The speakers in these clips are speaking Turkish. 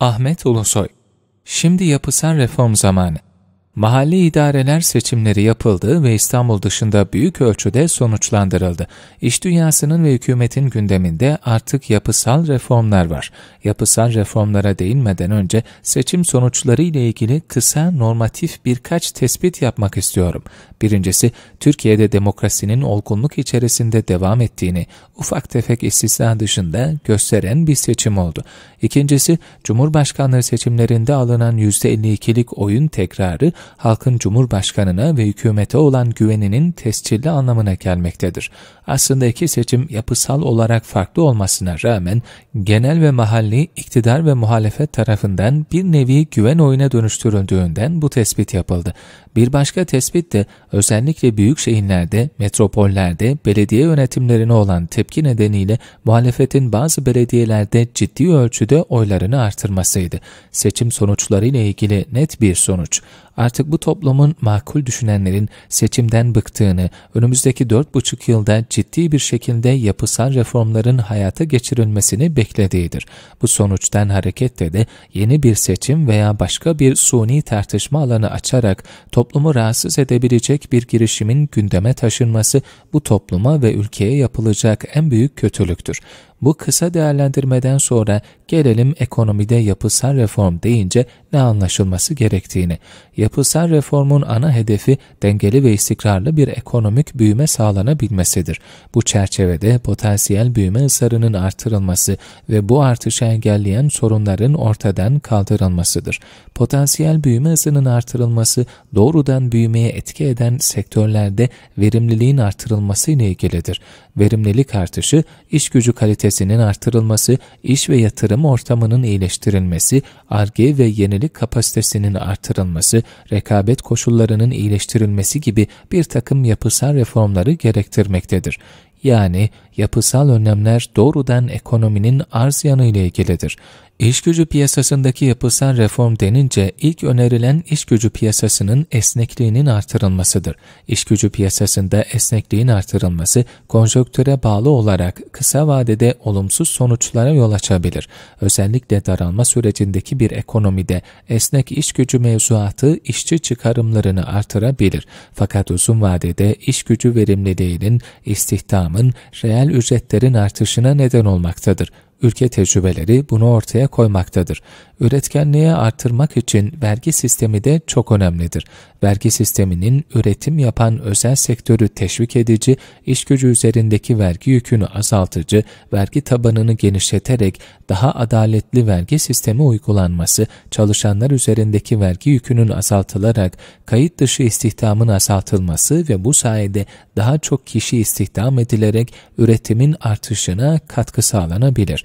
Ahmet Ulusoy Şimdi yapısal reform zamanı mahalle idareler seçimleri yapıldı ve İstanbul dışında büyük ölçüde sonuçlandırıldı. İş dünyasının ve hükümetin gündeminde artık yapısal reformlar var. Yapısal reformlara değinmeden önce seçim sonuçları ile ilgili kısa normatif birkaç tespit yapmak istiyorum. Birincisi, Türkiye'de demokrasinin olgunluk içerisinde devam ettiğini, ufak tefek istisna dışında gösteren bir seçim oldu. İkincisi, Cumhurbaşkanlığı seçimlerinde alınan %52'lik oyun tekrarı halkın cumhurbaşkanına ve hükümete olan güveninin tescilli anlamına gelmektedir. Aslında iki seçim yapısal olarak farklı olmasına rağmen genel ve mahalli iktidar ve muhalefet tarafından bir nevi güven oyuna dönüştürüldüğünden bu tespit yapıldı. Bir başka tespit de özellikle büyük şehirlerde, metropollerde belediye yönetimlerine olan tepki nedeniyle muhalefetin bazı belediyelerde ciddi ölçüde oylarını artırmasıydı. Seçim sonuçları ile ilgili net bir sonuç. Artık bu toplumun makul düşünenlerin seçimden bıktığını, önümüzdeki 4,5 yılda ciddi bir şekilde yapısal reformların hayata geçirilmesini beklediğidir. Bu sonuçtan hareketle de yeni bir seçim veya başka bir suni tartışma alanı açarak toplumu rahatsız edebilecek bir girişimin gündeme taşınması bu topluma ve ülkeye yapılacak en büyük kötülüktür. Bu kısa değerlendirmeden sonra gelelim ekonomide yapısal reform deyince ne anlaşılması gerektiğini. Yapısal reformun ana hedefi dengeli ve istikrarlı bir ekonomik büyüme sağlanabilmesidir. Bu çerçevede potansiyel büyüme ısrarının artırılması ve bu artışı engelleyen sorunların ortadan kaldırılmasıdır. Potansiyel büyüme hızının artırılması doğrudan büyümeye etki eden sektörlerde verimliliğin artırılması ile ilgilidir. Verimlilik artışı iş gücü kalitesi kalitesinin artırılması, iş ve yatırım ortamının iyileştirilmesi, arge ve yenilik kapasitesinin artırılması, rekabet koşullarının iyileştirilmesi gibi bir takım yapısal reformları gerektirmektedir. Yani yapısal önlemler doğrudan ekonominin arz yanı ile ilgilidir. İş gücü piyasasındaki yapısal reform denince ilk önerilen iş gücü piyasasının esnekliğinin artırılmasıdır. İş gücü piyasasında esnekliğin artırılması konjonktüre bağlı olarak kısa vadede olumsuz sonuçlara yol açabilir. Özellikle daralma sürecindeki bir ekonomide esnek iş gücü mevzuatı işçi çıkarımlarını artırabilir. Fakat uzun vadede iş gücü verimliliğinin, istihdamın, reel ücretlerin artışına neden olmaktadır. Ülke tecrübeleri bunu ortaya koymaktadır. Üretkenliği artırmak için vergi sistemi de çok önemlidir. Vergi sisteminin üretim yapan özel sektörü teşvik edici, iş gücü üzerindeki vergi yükünü azaltıcı, vergi tabanını genişleterek daha adaletli vergi sistemi uygulanması, çalışanlar üzerindeki vergi yükünün azaltılarak kayıt dışı istihdamın azaltılması ve bu sayede daha çok kişi istihdam edilerek üretimin artışına katkı sağlanabilir.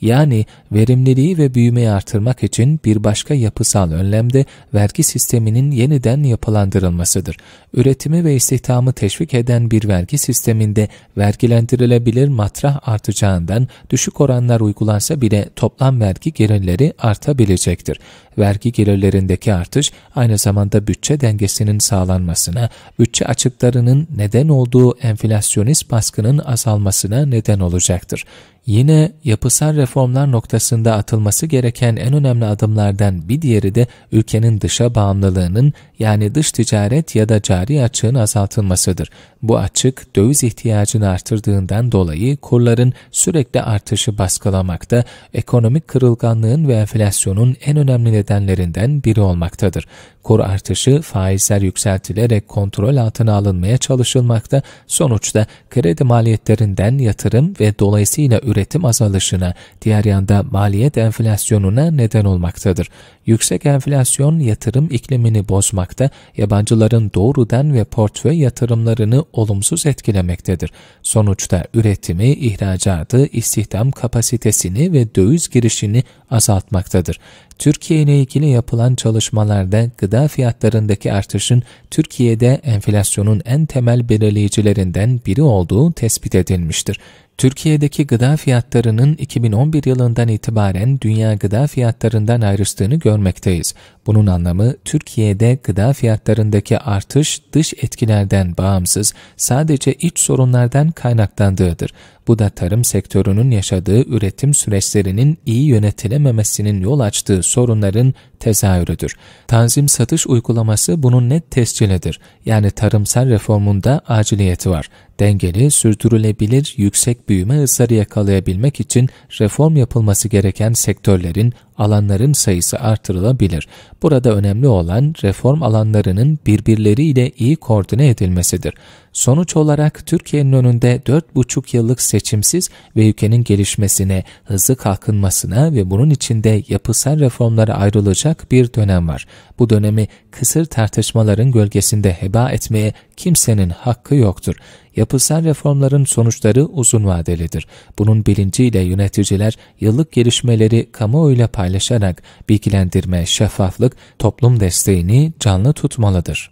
yani verimliliği ve büyümeyi artırmak için bir başka yapısal önlemde vergi sisteminin yeniden yapılandırılmasıdır. Üretimi ve istihdamı teşvik eden bir vergi sisteminde vergilendirilebilir matrah artacağından düşük oranlar uygulansa bile toplam vergi gelirleri artabilecektir. Vergi gelirlerindeki artış aynı zamanda bütçe dengesinin sağlanmasına, bütçe açıklarının neden olduğu enflasyonist baskının azalmasına neden olacaktır. Yine yapısal reformlar noktasında atılması gereken en önemli adımlardan bir diğeri de ülkenin dışa bağımlılığının yani dış ticaret ya da cari açığın azaltılmasıdır. Bu açık döviz ihtiyacını artırdığından dolayı kurların sürekli artışı baskılamakta, ekonomik kırılganlığın ve enflasyonun en önemli nedenlerinden biri olmaktadır. Kur artışı faizler yükseltilerek kontrol altına alınmaya çalışılmakta, sonuçta kredi maliyetlerinden yatırım ve dolayısıyla üretim azalışına, diğer yanda maliyet enflasyonuna neden olmaktadır. Yüksek enflasyon yatırım iklimini bozmaktadır olmakta, yabancıların doğrudan ve portföy yatırımlarını olumsuz etkilemektedir. Sonuçta üretimi, ihracatı, istihdam kapasitesini ve döviz girişini azaltmaktadır. Türkiye ile ilgili yapılan çalışmalarda gıda fiyatlarındaki artışın Türkiye'de enflasyonun en temel belirleyicilerinden biri olduğu tespit edilmiştir. Türkiye'deki gıda fiyatlarının 2011 yılından itibaren dünya gıda fiyatlarından ayrıştığını görmekteyiz. Bunun anlamı Türkiye'de gıda fiyatlarındaki artış dış etkilerden bağımsız sadece iç sorunlardan kaynaklandığıdır. Bu da tarım sektörünün yaşadığı üretim süreçlerinin iyi yönetilememesinin yol açtığı sorunların tezahürüdür. Tanzim satış uygulaması bunun net tescilidir. Yani tarımsal reformunda aciliyeti var. Dengeli, sürdürülebilir, yüksek büyüme ısrarı yakalayabilmek için reform yapılması gereken sektörlerin alanların sayısı artırılabilir. Burada önemli olan reform alanlarının birbirleriyle iyi koordine edilmesidir. Sonuç olarak Türkiye'nin önünde 4,5 yıllık seçimsiz ve ülkenin gelişmesine, hızlı kalkınmasına ve bunun içinde yapısal reformlara ayrılacak bir dönem var. Bu dönemi kısır tartışmaların gölgesinde heba etmeye kimsenin hakkı yoktur. Yapısal reformların sonuçları uzun vadelidir. Bunun bilinciyle yöneticiler yıllık gelişmeleri kamuoyuyla paylaşarak bilgilendirme, şeffaflık, toplum desteğini canlı tutmalıdır.